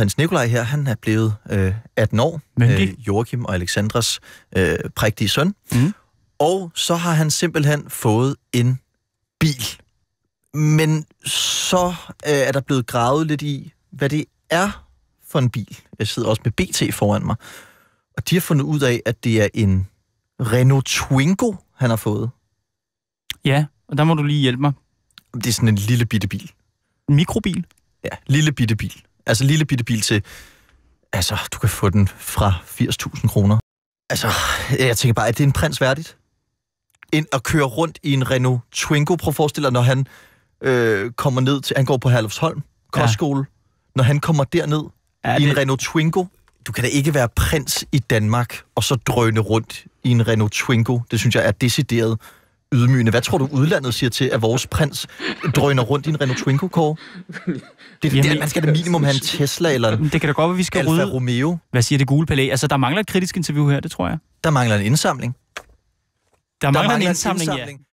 prins Nikolaj her, han er blevet øh, 18 år. Myndig. Øh, Joachim og Alexandras øh, prægtige søn. Mm. Og så har han simpelthen fået en bil. Men så øh, er der blevet gravet lidt i, hvad det er for en bil. Jeg sidder også med BT foran mig. Og de har fundet ud af, at det er en Renault Twingo, han har fået. Ja, og der må du lige hjælpe mig. Det er sådan en lille bitte bil. En mikrobil? Ja, lille bitte bil. Altså lille bitte bil til, altså du kan få den fra 80.000 kroner. Altså, jeg tænker bare, at det er en prins værdigt? Ind at køre rundt i en Renault Twingo, prøv at forestille dig, når han øh, kommer ned til, han går på Herlufsholm, kostskole, ja. når han kommer derned ja, i en det... Renault Twingo. Du kan da ikke være prins i Danmark, og så drøne rundt i en Renault Twingo. Det synes jeg er decideret ydmygende. Hvad tror du, udlandet siger til, at vores prins drøner rundt i en Renault Twingo Core? Det, Jamen, det, man skal da minimum have en Tesla eller en Det kan da godt være, vi skal Alfa rydde. Romeo. Hvad siger det gule palæ? Altså, der mangler et kritisk interview her, det tror jeg. Der mangler en indsamling. Der, der mangler, mangler en indsamling, en indsamling. Ja.